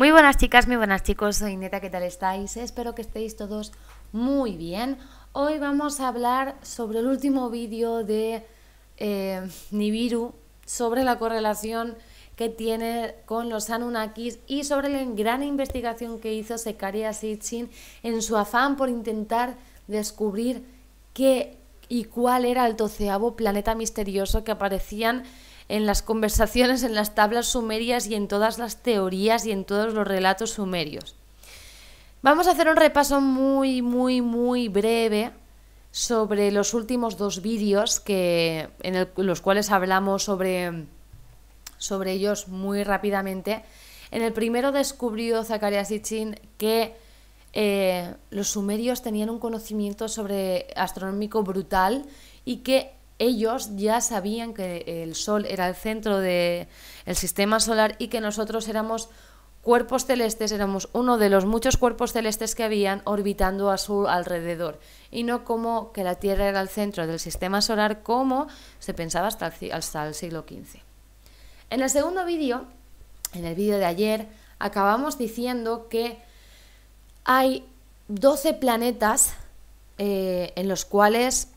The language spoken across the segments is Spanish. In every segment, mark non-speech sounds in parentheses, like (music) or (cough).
Muy buenas chicas, muy buenas chicos, soy Neta, ¿qué tal estáis? Espero que estéis todos muy bien. Hoy vamos a hablar sobre el último vídeo de eh, Nibiru, sobre la correlación que tiene con los Anunnakis y sobre la gran investigación que hizo Sekaria Sitchin en su afán por intentar descubrir qué y cuál era el doceavo planeta misterioso que aparecían en las conversaciones, en las tablas sumerias y en todas las teorías y en todos los relatos sumerios. Vamos a hacer un repaso muy, muy, muy breve sobre los últimos dos vídeos que, en los cuales hablamos sobre, sobre ellos muy rápidamente. En el primero descubrió Zakaria Sitchin que eh, los sumerios tenían un conocimiento sobre astronómico brutal y que ellos ya sabían que el Sol era el centro del sistema solar y que nosotros éramos cuerpos celestes, éramos uno de los muchos cuerpos celestes que habían orbitando a su alrededor, y no como que la Tierra era el centro del sistema solar como se pensaba hasta el, siglo XV. En el segundo vídeo, en el vídeo de ayer, acabamos diciendo que hay 12 planetas eh, en los cuales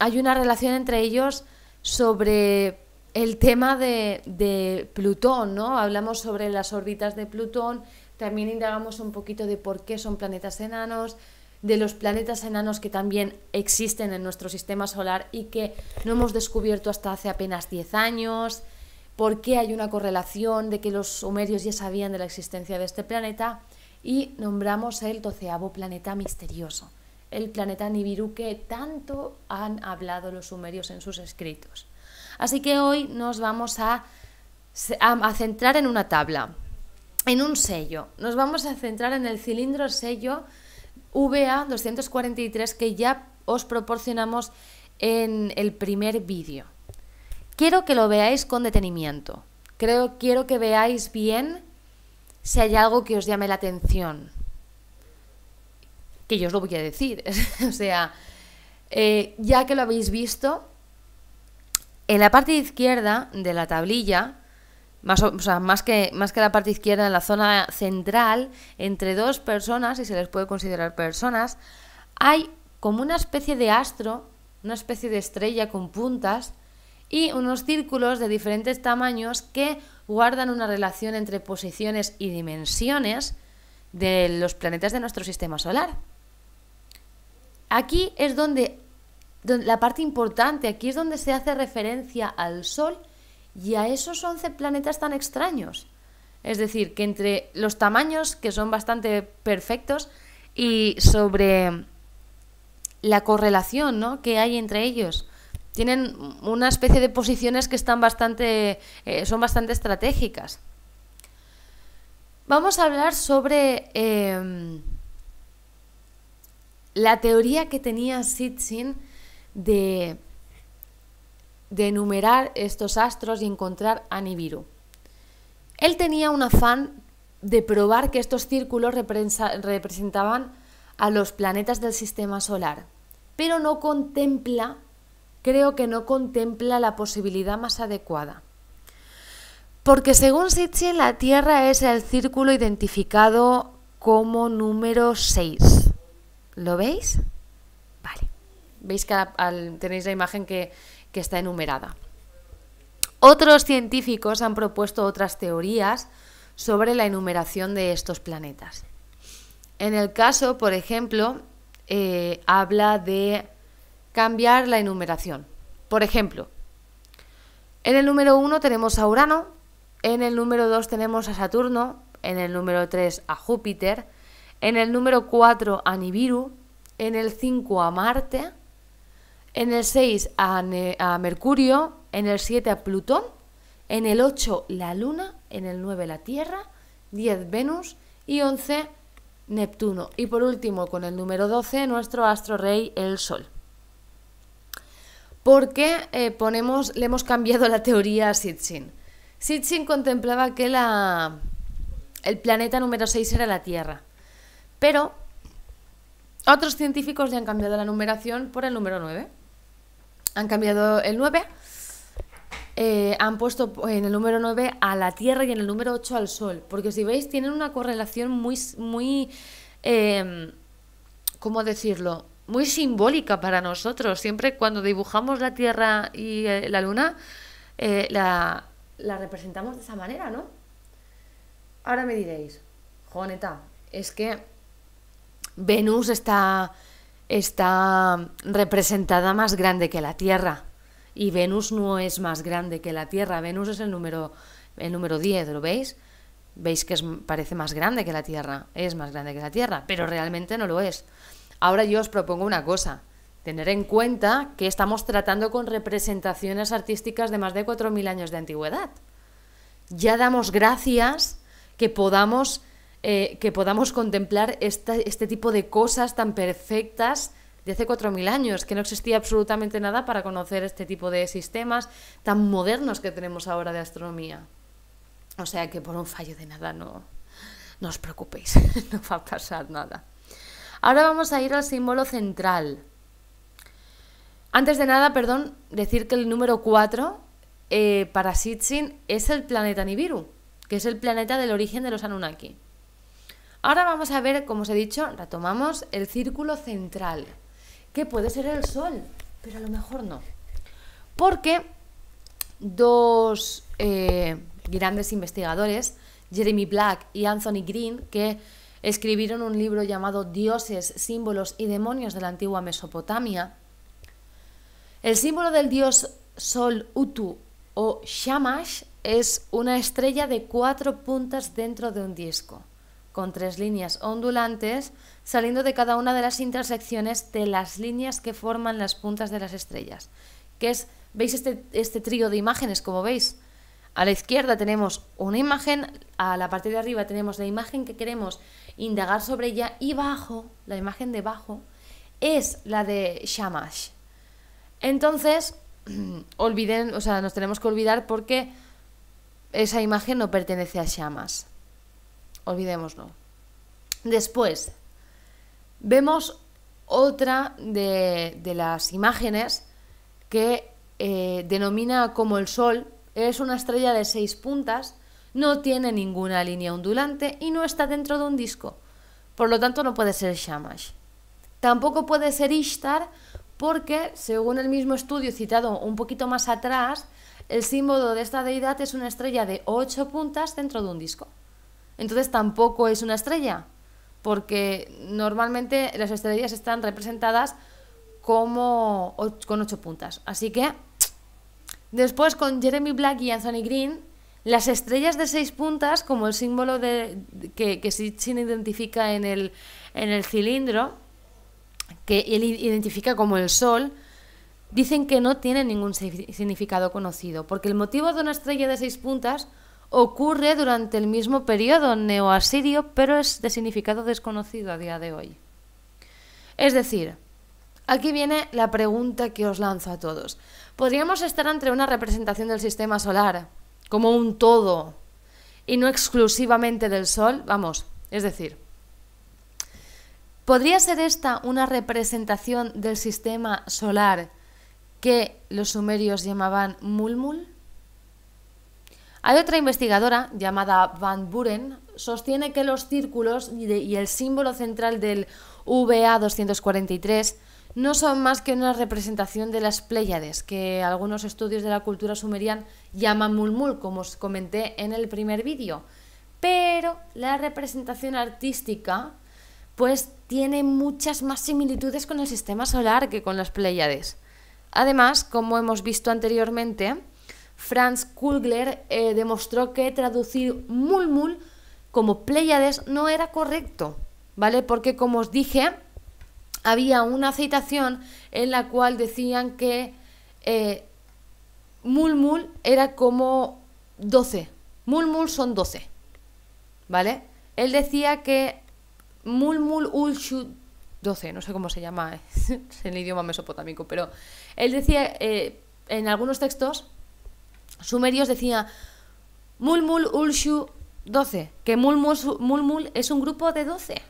hay una relación entre ellos sobre el tema de, Plutón, ¿no? Hablamos sobre las órbitas de Plutón, también indagamos un poquito de por qué son planetas enanos, de los planetas enanos que también existen en nuestro sistema solar y que no hemos descubierto hasta hace apenas 10 años, por qué hay una correlación de que los sumerios ya sabían de la existencia de este planeta y nombramos el doceavo planeta misterioso el planeta Nibiru que tanto han hablado los sumerios en sus escritos. Así que hoy nos vamos a, centrar en una tabla, en un sello. Nos vamos a centrar en el cilindro sello VA243 que ya os proporcionamos en el primer vídeo. Quiero que lo veáis con detenimiento. Creo, quiero que veáis bien si hay algo que os llame la atención que yo os lo voy a decir. (laughs) o sea, eh, ya que lo habéis visto, en la parte izquierda de la tablilla, más, más, que, más que la parte izquierda, en la zona central, entre dos personas, y se les puede considerar personas, hay como una especie de astro, una especie de estrella con puntas y unos círculos de diferentes tamaños que guardan una relación entre posiciones y dimensiones de los planetas de nuestro sistema solar. Aquí es donde, la parte importante, aquí es donde se hace referencia al Sol y a esos 11 planetas tan extraños. Es decir, que entre los tamaños, que son bastante perfectos, y sobre la correlación que hay entre ellos, tienen una especie de posiciones que están bastante, eh, son bastante estratégicas. Vamos a hablar sobre em, la teoría que tenía Sitchin de, de enumerar estos astros y encontrar a Nibiru. Él tenía un afán de probar que estos círculos representaban a los planetas del sistema solar, pero no contempla, creo que no contempla la posibilidad más adecuada. Porque según Sitchin, la Tierra es el círculo identificado como número 6. ¿Lo veis? Vale. Veis que tenéis la imagen que, está enumerada. Otros científicos han propuesto otras teorías sobre la enumeración de estos planetas. En el caso, por ejemplo, eh, habla de cambiar la enumeración. Por ejemplo, en el número 1 tenemos a Urano, en el número 2 tenemos a Saturno, en el número 3 a Júpiter, en el número 4 a Nibiru, en el 5 a Marte, en el 6 a, Mercurio, en el 7 a Plutón, en el 8 la Luna, en el 9 la Tierra, 10 Venus y 11 Neptuno. Y por último, con el número 12, nuestro astro rey, el Sol. ¿Por qué eh, ponemos, le hemos cambiado la teoría a Sitchin. Sitchin contemplaba que el planeta número 6 era la Tierra. Pero otros científicos ya han cambiado la numeración por el número 9. Han cambiado el 9, eh, han puesto en el número 9 a la Tierra y en el número 8 al Sol, porque si veis tienen una correlación muy, muy em, ¿cómo decirlo? Muy simbólica para nosotros. Siempre cuando dibujamos la Tierra y eh, la Luna, eh, la, la representamos de esa manera, ¿no? Ahora me diréis, Joneta, es que Venus está, está representada más grande que la Tierra. Y Venus no es más grande que la Tierra. Venus es el número, el número 10, ¿lo veis? Veis que parece más grande que la Tierra. Es más grande que la Tierra, pero realmente no lo es. Ahora yo os propongo una cosa. Tener en cuenta que estamos tratando con representaciones artísticas de más de 4.000 años de antigüedad. Ya damos gracias que podamos eh, que podamos contemplar este tipo de cosas tan perfectas de hace 4.000 años, que no existía absolutamente nada para conocer este tipo de sistemas tan modernos que tenemos ahora de astronomía. O sea que por un fallo de nada no, no os preocupéis, (laughs) no va a pasar nada. Ahora vamos a ir al símbolo central. Antes de nada, perdón, decir que el número 4 eh, para Sitchin es el planeta Nibiru, que es el planeta del origen de los Anunnaki. Ahora vamos a ver, como os he dicho, retomamos el círculo central, que puede ser el Sol, pero a lo mejor no. Porque dos eh, grandes investigadores, Jeremy Black y Anthony Green, que escribieron un libro llamado Dioses, símbolos y demonios de la antigua Mesopotamia, el símbolo del dios Sol Utu o Shamash es una estrella de cuatro puntas dentro de un disco con tres líneas ondulantes saliendo de cada una de las intersecciones de las líneas que forman las puntas de las estrellas, que es, veis este, este, trío de imágenes, como veis. A la izquierda tenemos una imagen, a la parte de arriba tenemos la imagen que queremos indagar sobre ella y bajo, la imagen de bajo, es la de Shamash. Entonces, (clears throat) olviden, o sea, nos tenemos que olvidar porque esa imagen no pertenece a Shamash. Olvidémoslo. Después, vemos otra de, las imágenes que eh, denomina como el Sol. Es una estrella de seis puntas, no tiene ninguna línea ondulante y no está dentro de un disco. Por lo tanto, no puede ser Shamash. Tampoco puede ser Ishtar porque, según el mismo estudio citado un poquito más atrás, el símbolo de esta deidad es una estrella de ocho puntas dentro de un disco entonces tampoco es una estrella, porque normalmente las estrellas están representadas como con ocho puntas. Así que después con Jeremy Black y Anthony Green, las estrellas de seis puntas, como el símbolo que, se Sitchin identifica en el, en el cilindro, que él identifica como el sol, dicen que no tiene ningún significado conocido, porque el motivo de una estrella de seis puntas ocurre durante el mismo periodo neoasirio, pero es de significado desconocido a día de hoy. Es decir, aquí viene la pregunta que os lanzo a todos. ¿Podríamos estar ante una representación del sistema solar como un todo y no exclusivamente del Sol? Vamos, es decir, ¿podría ser esta una representación del sistema solar que los sumerios llamaban mulmul? Hay otra investigadora llamada Van Buren, sostiene que los círculos y, el símbolo central del VA243 no son más que una representación de las Pléyades, que algunos estudios de la cultura sumeriana llaman mulmul, como os comenté en el primer vídeo. Pero la representación artística pues tiene muchas más similitudes con el sistema solar que con las Pléyades. Además, como hemos visto anteriormente, Franz Kugler eh, demostró que traducir Mulmul como Pléyades no era correcto, ¿vale? Porque como os dije, había una citación en la cual decían que Mulmul eh, era como 12. Mulmul son 12, ¿vale? Él decía que Mulmul Ulshu 12, no sé cómo se llama (laughs) en el idioma mesopotámico, pero él decía eh, en algunos textos sumerios decía Mulmul Ulshu 12, que Mulmul, mul es un grupo de 12.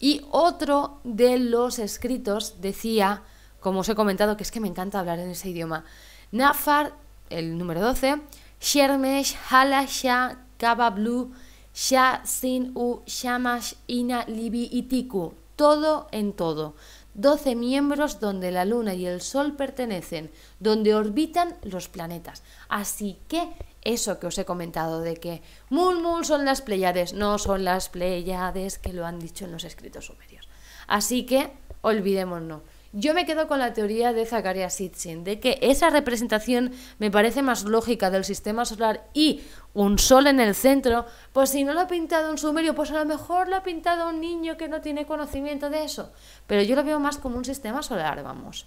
Y otro de los escritos decía, como os he comentado, que es que me encanta hablar en ese idioma, Nafar, el número 12, Shermesh, Halasha, Kabablu, Sha, Sin, U, Shamash, Ina, Libi y Tiku. Todo en todo. 12 miembros donde la Luna y el Sol pertenecen, donde orbitan los planetas. Así que eso que os he comentado de que Mulmul son las Pleiades, no son las Pleiades que lo han dicho en los escritos sumerios. Así que olvidémonos. Yo me quedo con la teoría de Zakaria Sitchin, de que esa representación me parece más lógica del sistema solar y un sol en el centro, pues si no lo ha pintado un sumerio, pues a lo mejor lo ha pintado un niño que no tiene conocimiento de eso. Pero yo lo veo más como un sistema solar, vamos.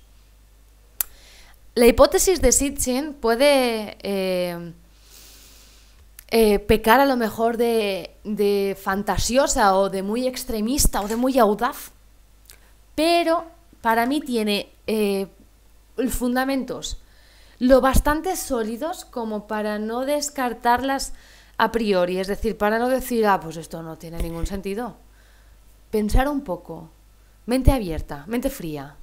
La hipótesis de Sitchin puede eh, eh, pecar a lo mejor de, de fantasiosa o de muy extremista o de muy audaz, pero para mí tiene eh, fundamentos lo bastante sólidos como para no descartarlas a priori, es decir, para no decir, ah, pues esto no tiene ningún sentido. Pensar un poco, mente abierta, mente fría.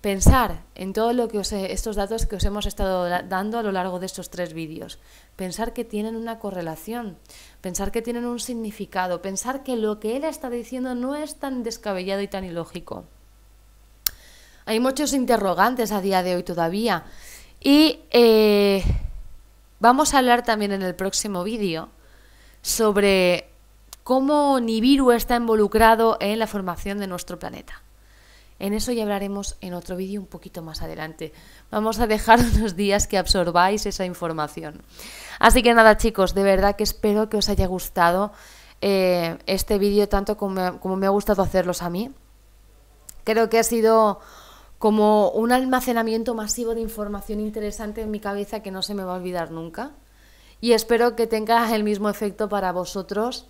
Pensar en todo lo que estos datos que os hemos estado dando a lo largo de estos tres vídeos. Pensar que tienen una correlación, pensar que tienen un significado, pensar que lo que él está diciendo no es tan descabellado y tan ilógico. Hay muchos interrogantes a día de hoy todavía. Y eh, vamos a hablar también en el próximo vídeo sobre cómo Nibiru está involucrado en la formación de nuestro planeta. En eso ya hablaremos en otro vídeo un poquito más adelante. Vamos a dejar (laughs) unos días que absorbáis esa información. Así que nada chicos, de verdad que espero que os haya gustado eh, este vídeo tanto como me ha gustado hacerlos a mí. Creo que ha sido como un almacenamiento masivo de información interesante en mi cabeza que no se me va a olvidar nunca. Y espero que tenga el mismo efecto para vosotros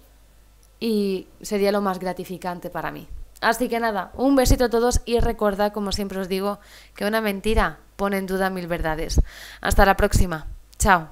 y sería lo más gratificante para mí. Así que nada, un besito a todos y recuerda, como siempre os digo, que una mentira pone en duda mil verdades. Hasta la próxima. Chao.